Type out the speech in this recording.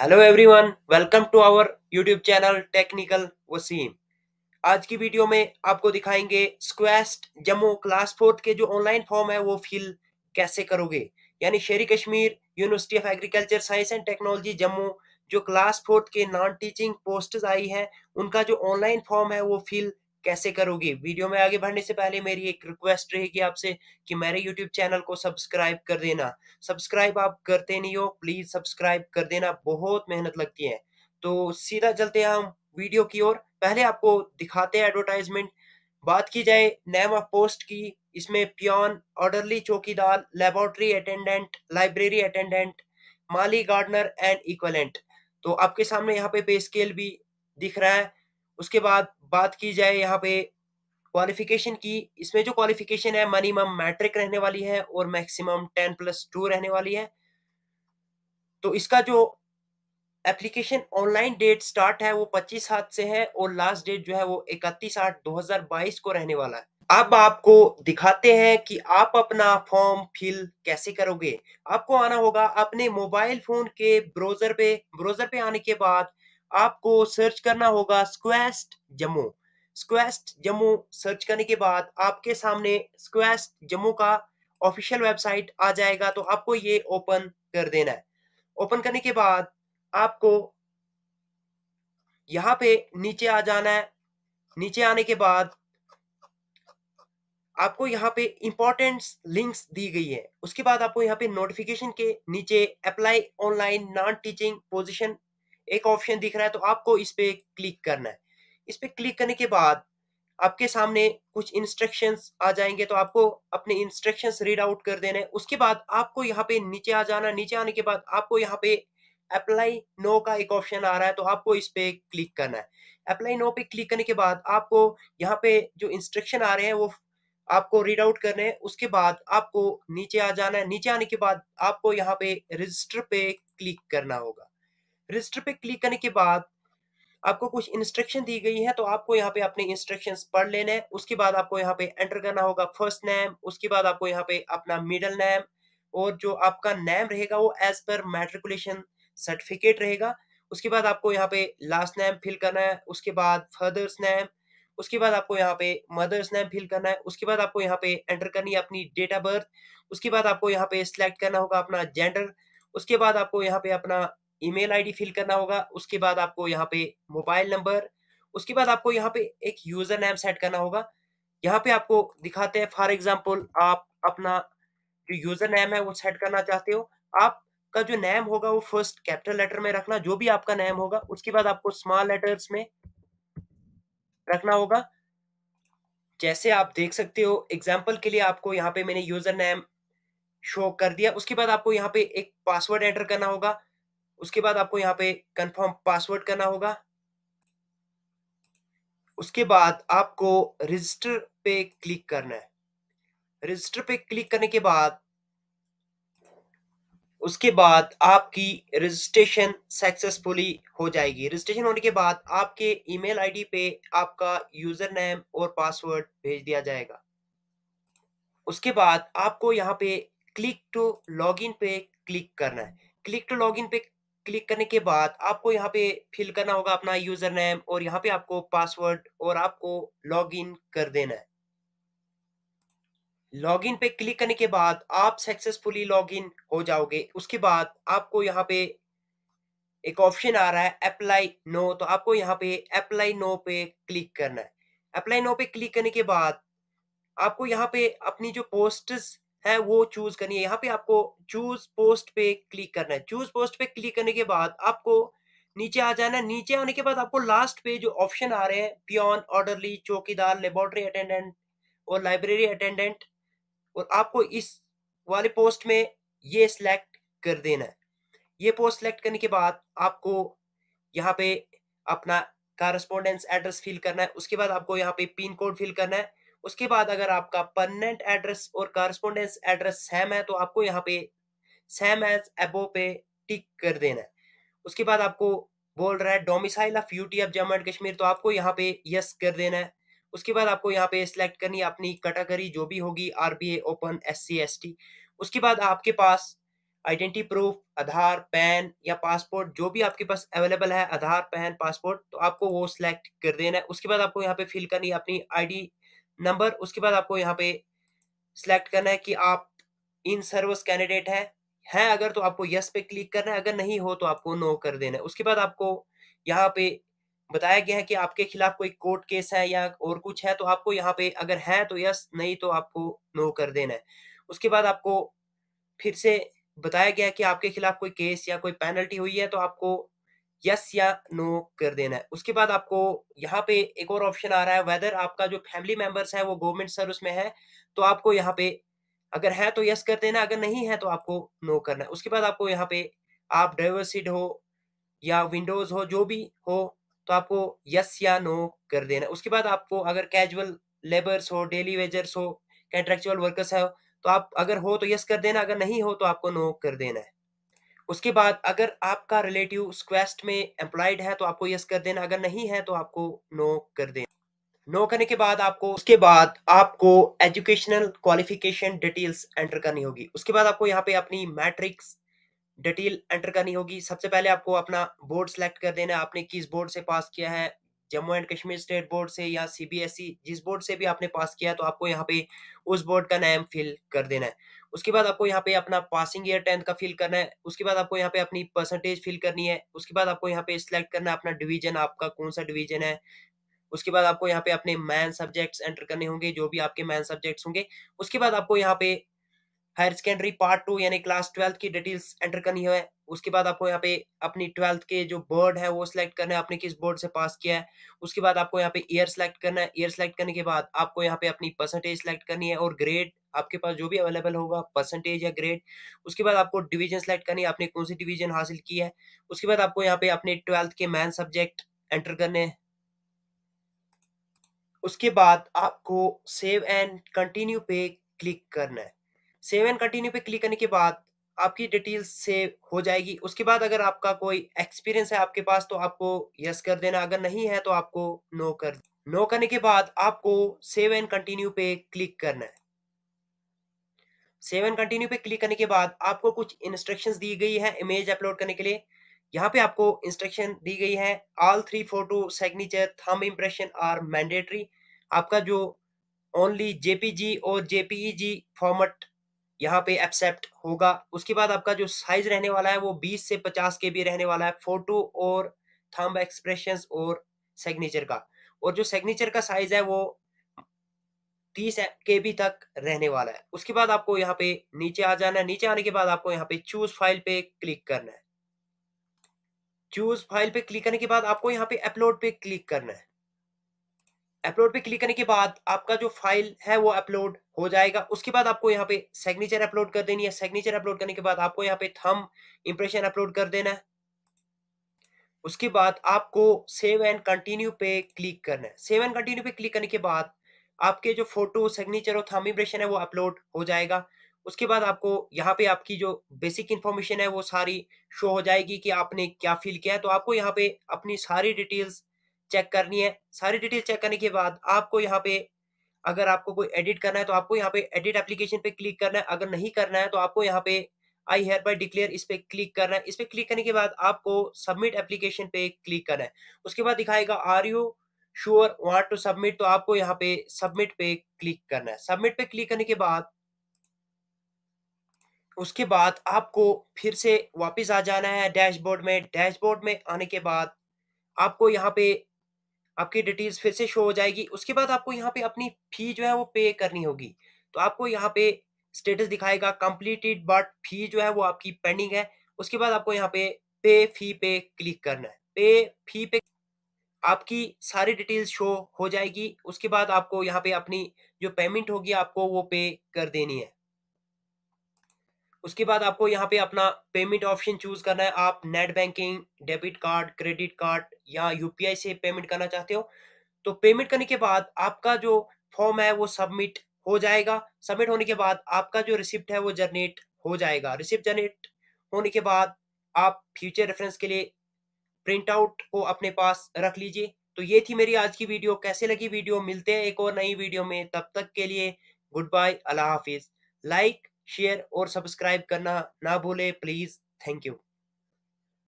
hello everyone welcome to our YouTube channel technical Wasim आज की video में आपको दिखाएंगे स्क्वेस्ट जम्मू क्लास फोर्थ के जो ऑनलाइन फॉर्म है वो फिल कैसे करोगे यानी Sher-e Kashmir university of agriculture science and technology Jammu जो क्लास फोर्थ के नॉन टीचिंग पोस्ट आई है उनका जो ऑनलाइन फॉर्म है वो फिल कैसे करोगे वीडियो में आगे बढ़ने से पहले मेरी एक रिक्वेस्ट रहेगी आपसे कि मेरे यूट्यूब चैनल को सब्सक्राइब कर देना सब्सक्राइब आप करते नहीं हो प्लीज सब्सक्राइब कर देना बहुत मेहनत लगती है तो सीधा चलते हैं हम वीडियो की ओर पहले आपको दिखाते हैं एडवर्टाइजमेंट बात की जाए नेम ऑफ पोस्ट की इसमें peon orderly chowkidar laboratory attendant library attendant माली गार्डनर एंड इक्वलेंट तो आपके सामने यहाँ पे पे स्केल भी दिख रहा है उसके बाद बात की जाए यहाँ पे क्वालिफिकेशन की इसमें जो क्वालिफिकेशन है मिनिमम मैट्रिक रहने वाली है और मैक्सिमम टेन प्लस टू रहने वाली है तो इसका जो एप्लीकेशन ऑनलाइन डेट स्टार्ट है वो पच्चीस सात से है और लास्ट डेट जो है वो इकतीस आठ दो हजार बाईस को रहने वाला है अब आपको दिखाते हैं कि आप अपना फॉर्म फिल कैसे करोगे आपको आना होगा अपने मोबाइल फोन के ब्राउजर पे ब्राउजर पे आने के बाद आपको सर्च करना होगा स्क्वेस्ट जम्मू स्क्वेस्ट जम्मू सर्च करने के बाद आपके सामने स्क्वेस्ट जम्मू का ऑफिशियल वेबसाइट आ जाएगा तो आपको ये ओपन कर देना है ओपन करने के बाद आपको यहाँ पे नीचे आ जाना है नीचे आने के बाद आपको यहाँ पे इंपॉर्टेंट लिंक्स दी गई है उसके बाद आपको यहाँ पे नोटिफिकेशन के नीचे apply online non teaching position एक ऑप्शन दिख रहा है तो आपको इस पर क्लिक करना है इस पर क्लिक करने के बाद आपके सामने कुछ इंस्ट्रक्शंस आ जाएंगे तो आपको अपने इंस्ट्रक्शंस रीड आउट कर देने उसके बाद आपको यहाँ पे नीचे आ जाना नीचे आने के बाद आपको यहाँ पे अप्लाई नो का एक ऑप्शन आ रहा है तो आपको इस पे क्लिक करना है अप्लाई नो पे क्लिक करने के बाद आपको यहाँ पे जो इंस्ट्रक्शन आ रहे हैं वो आपको रीड आउट करने हैं उसके बाद आपको नीचे आ जाना है नीचे आने के बाद आपको यहाँ पे रजिस्टर पे क्लिक करना होगा रजिस्टर पे क्लिक करने के बाद आपको कुछ इंस्ट्रक्शन दी गई है तो आपको यहाँ पे अपने इंस्ट्रक्शंस पढ़ लेने हैं उसके बाद आपको यहाँ पे एंटर करना होगा फर्स्ट नेम उसके बाद आपको यहाँ पे अपना मिडल नेम और जो आपका नेम रहेगा वो एज पर मैट्रिकुलेशन सर्टिफिकेट रहेगा उसके बाद आपको यहाँ पे लास्ट नेम फिल करना है उसके बाद फादर्स नेम उसके बाद आपको यहाँ पे मदर्स नेम फिल करना है उसके बाद आपको यहाँ पे एंटर करनी है अपनी डेट ऑफ बर्थ उसके बाद आपको यहाँ पे सिलेक्ट करना होगा अपना जेंडर उसके बाद आपको यहाँ पे अपना ईमेल आईडी फिल करना होगा उसके बाद आपको यहाँ पे मोबाइल नंबर उसके बाद आपको यहाँ पे एक यूजर नेम सेट करना होगा यहाँ पे आपको दिखाते हैं फॉर एग्जाम्पल आप अपना जो यूजर नेम है वो सेट करना चाहते हो आपका जो नेम होगा वो फर्स्ट कैपिटल लेटर में रखना जो भी आपका नेम होगा उसके बाद आपको स्मॉल लेटर्स में रखना होगा जैसे आप देख सकते हो एग्जाम्पल के लिए आपको यहाँ पे मैंने यूजर नेम शो कर दिया उसके बाद आपको यहाँ पे एक पासवर्ड एंटर करना होगा उसके बाद आपको यहाँ पे कंफर्म पासवर्ड करना होगा उसके बाद आपको रजिस्टर पे क्लिक करना है रजिस्टर पे क्लिक करने के बाद उसके बाद आपकी रजिस्ट्रेशन सक्सेसफुली हो जाएगी रजिस्ट्रेशन होने के बाद आपके ईमेल आईडी पे आपका यूजर नेम और पासवर्ड भेज दिया जाएगा उसके बाद आपको यहाँ पे क्लिक टू लॉगिन पे क्लिक करना है क्लिक टू लॉगिन पे क्लिक करने के बाद आपको यहाँ पे फिल करना होगा अपना यूजर नेम और यहाँ पे आपको पासवर्ड और आपको लॉगिन कर देना है लॉगिन पे क्लिक करने के बाद आप सक्सेसफुली लॉगिन हो जाओगे उसके बाद आपको यहाँ पे एक ऑप्शन आ रहा है अप्लाई नो तो आपको यहाँ पे अप्लाई नो पे क्लिक करना है अप्लाई नो पे क्लिक करने के बाद आपको यहाँ पे अपनी जो पोस्टर्स है वो चूज करनी है यहाँ पे आपको चूज पोस्ट पे क्लिक करना है चूज पोस्ट पे क्लिक करने के बाद आपको नीचे आ जाना है नीचे आने के बाद आपको लास्ट पे जो ऑप्शन आ रहे हैं peon orderly chowkidar laboratory attendant और लाइब्रेरी अटेंडेंट और आपको इस वाले पोस्ट में ये सिलेक्ट कर देना है ये पोस्ट सेलेक्ट करने के बाद आपको यहाँ पे अपना कारस्पोंडेंस एड्रेस फिल करना है उसके बाद आपको यहाँ पे पिन कोड फिल करना है उसके बाद अगर आपका परमानेंट एड्रेस और कारस्पोंडेंस एड्रेस सेम है तो आपको यहाँ पे सेम एज एबो पे टिक कर देना है उसके बाद आपको बोल रहा है domicile of UT of Jammu and Kashmir तो आपको यहाँ पे यस कर देना है उसके बाद आपको यहाँ पे सिलेक्ट करनी है अपनी कैटेगरी जो भी होगी आरबीए ओपन एस सी उसके बाद आपके पास आइडेंटिटी प्रूफ आधार पैन या पासपोर्ट जो भी आपके पास अवेलेबल है आधार पैन पासपोर्ट तो आपको वो सिलेक्ट कर देना है उसके बाद आपको यहाँ पे फिल करनी है अपनी आईडी नंबर उसके बाद आपको यहाँ पे सिलेक्ट करना है कि आप इन सर्विस कैंडिडेट हैं हैं अगर तो आपको यस पे क्लिक करना है अगर नहीं हो तो आपको नो कर देना है उसके बाद आपको यहाँ पे बताया गया है कि आपके खिलाफ कोई कोर्ट केस है या और कुछ है तो आपको यहाँ पे अगर है तो यस नहीं तो आपको नो कर देना है उसके बाद आपको फिर से बताया गया है कि आपके खिलाफ कोई केस या कोई पेनल्टी हुई है तो आपको यस या नो कर देना है उसके बाद आपको यहाँ पे एक और ऑप्शन आ रहा है वेदर आपका जो फैमिली मेंबर्स है वो गवर्नमेंट सर्विस में है तो आपको यहाँ पे अगर है तो यस कर देना अगर नहीं है तो आपको नो करना है उसके बाद आपको यहाँ पे आप ड्राइवर सीट हो या विंडोज हो जो भी हो तो आपको यस या नो कर देना उसके बाद आपको अगर कैजुअल लेबर्स हो डेली वेजर्स हो कंट्रेक्चुअल वर्कर्स है तो आप अगर हो तो यस कर देना अगर नहीं हो तो आपको नो कर देना है उसके बाद अगर आपका रिलेटिव स्क्वेस्ट में एम्प्लॉयड है तो आपको यस कर देना अगर नहीं है तो आपको नो कर देना नो करने के बाद आपको उसके बाद आपको एजुकेशनल क्वालिफिकेशन डिटेल्स एंटर करनी होगी उसके बाद आपको यहाँ पे अपनी मैट्रिक्स डिटेल एंटर करनी होगी सबसे पहले आपको अपना बोर्ड सेलेक्ट कर देना आपने किस बोर्ड से पास किया है Jammu and Kashmir state board से या सीबीएसई e, जिस बोर्ड से भी आपने पास किया तो आपको यहाँ पे उस बोर्ड का नाम फिल कर देना है उसके बाद आपको यहाँ पे अपना पासिंग ईयर टेंथ का फिल करना है उसके बाद आपको यहाँ पे अपनी परसेंटेज फिल करनी है उसके बाद आपको यहाँ पे सिलेक्ट करना है अपना डिवीजन आपका कौन सा डिवीजन है उसके बाद आपको यहाँ पे अपने मैन सब्जेक्ट्स एंटर करने होंगे जो भी आपके मैन सब्जेक्ट्स होंगे उसके बाद आपको यहाँ पे हायर सेकेंडरी पार्ट टू यानी क्लास ट्वेल्थ की डिटेल्स एंटर करनी है उसके बाद आपको यहाँ पे अपनी ट्वेल्थ के जो बोर्ड है वो सिलेक्ट करना है आपने किस बोर्ड से पास किया है उसके बाद आपको यहाँ पे ईयर सेलेक्ट करना है ईयर सेलेक्ट करने के बाद आपको यहाँ पे अपनी परसेंटेज सेलेक्ट करनी है और ग्रेड आपके पास जो भी अवेलेबल होगा परसेंटेज या ग्रेड उसके बाद आपको डिवीजन सेलेक्ट करनी है आपने कौन सी डिवीजन हासिल की है उसके बाद आपको यहाँ पे अपने ट्वेल्थ के मैन सब्जेक्ट एंटर करने हैं उसके बाद आपको सेव एंड कंटिन्यू पे क्लिक करना है सेव एंड कंटिन्यू पे क्लिक करने के बाद आपकी डिटेल्स सेव हो जाएगी उसके बाद अगर आपका कोई एक्सपीरियंस है आपके पास तो आपको यस कर देना अगर नहीं है तो आपको नो कर नो करने के बाद आपको सेव एंड कंटिन्यू पे क्लिक करना है सेव एंड कंटिन्यू पे क्लिक करने के बाद आपको कुछ इंस्ट्रक्शंस दी गई है इमेज अपलोड करने के लिए यहाँ पे आपको इंस्ट्रक्शन दी गई है all three photo signature thumb impression are mandatory आपका जो ओनली जेपीजी और जेपीईजी फॉर्मेट यहाँ पे एक्सेप्ट होगा उसके बाद आपका जो साइज रहने वाला है वो 20 से 50 के भी रहने वाला है फोटो और थंब एक्सप्रेशन और सिग्नेचर का और जो सिग्नेचर का साइज है वो 30 के बी तक रहने वाला है उसके बाद आपको यहाँ पे नीचे आ जाना है नीचे आने के बाद आपको यहाँ पे चूज फाइल पे क्लिक करना है चूज फाइल पे क्लिक करने के बाद आपको यहाँ पे अपलोड पे क्लिक करना है अपलोड पे क्लिक करने के बाद आपका जो फाइल है वो अपलोड हो जाएगा उसके बाद आपको यहाँ पे सिग्नेचर अपलोड कर देनी है सिग्नेचर अपलोड करने के बाद आपको यहाँ पे थम इंप्रेशन अपलोड कर देना है उसके बाद आपको सेव एंड कंटिन्यू पे क्लिक करना है सेव एंड कंटिन्यू पे क्लिक करने के बाद आपके जो फोटो सिग्नेचर और थम इंप्रेशन है वो अपलोड हो जाएगा उसके बाद आपको यहाँ पे आपकी जो बेसिक इन्फॉर्मेशन है वो सारी शो हो जाएगी कि आपने क्या फिल किया है तो आपको यहाँ पे अपनी सारी डिटेल्स चेक करनी है सारी डिटेल चेक करने के बाद आपको यहाँ पे अगर आपको कोई एडिट करना है तो आपको यहाँ पे एडिट एप्लीकेशन पे क्लिक करना है अगर नहीं करना है तो आपको यहाँ पे आई हेयर बाई डिक्लेयर इस पे क्लिक करना है इस पे क्लिक करने के बाद आपको सबमिट एप्लीकेशन पे क्लिक करना है उसके बाद दिखाएगा are you sure want to submit तो आपको यहाँ पे सबमिट पे क्लिक करना है सबमिट पे क्लिक करने के बाद उसके बाद आपको फिर से वापस आ जाना है डैशबोर्ड में डैशबोर्ड में आने के बाद आपको यहाँ पे आपकी डिटेल्स फिर से शो हो जाएगी उसके बाद आपको यहाँ पे अपनी फी जो है वो पे करनी होगी तो आपको यहाँ पे स्टेटस दिखाएगा कंप्लीटेड बट फी जो है वो आपकी पेंडिंग है उसके बाद आपको यहाँ पे पे फी पे क्लिक करना है पे फी पे आपकी सारी डिटेल्स शो हो जाएगी उसके बाद आपको यहाँ पे अपनी जो पेमेंट होगी आपको वो पे कर देनी है उसके बाद आपको यहाँ पे अपना पेमेंट ऑप्शन चूज करना है आप net banking debit card credit card या यूपीआई से पेमेंट करना चाहते हो तो पेमेंट करने के बाद आपका जो फॉर्म है वो सबमिट हो जाएगा सबमिट होने के बाद आपका जो रिसिप्ट है वो जनरेट हो जाएगा रिसिप्ट जनरेट होने के बाद आप फ्यूचर रेफरेंस के लिए प्रिंट आउट को अपने पास रख लीजिए तो ये थी मेरी आज की वीडियो कैसे लगी वीडियो मिलते हैं एक और नई वीडियो में तब तक के लिए गुड बाय अल्लाह हाफिज लाइक शेयर और सब्सक्राइब करना ना भूले प्लीज थैंक यू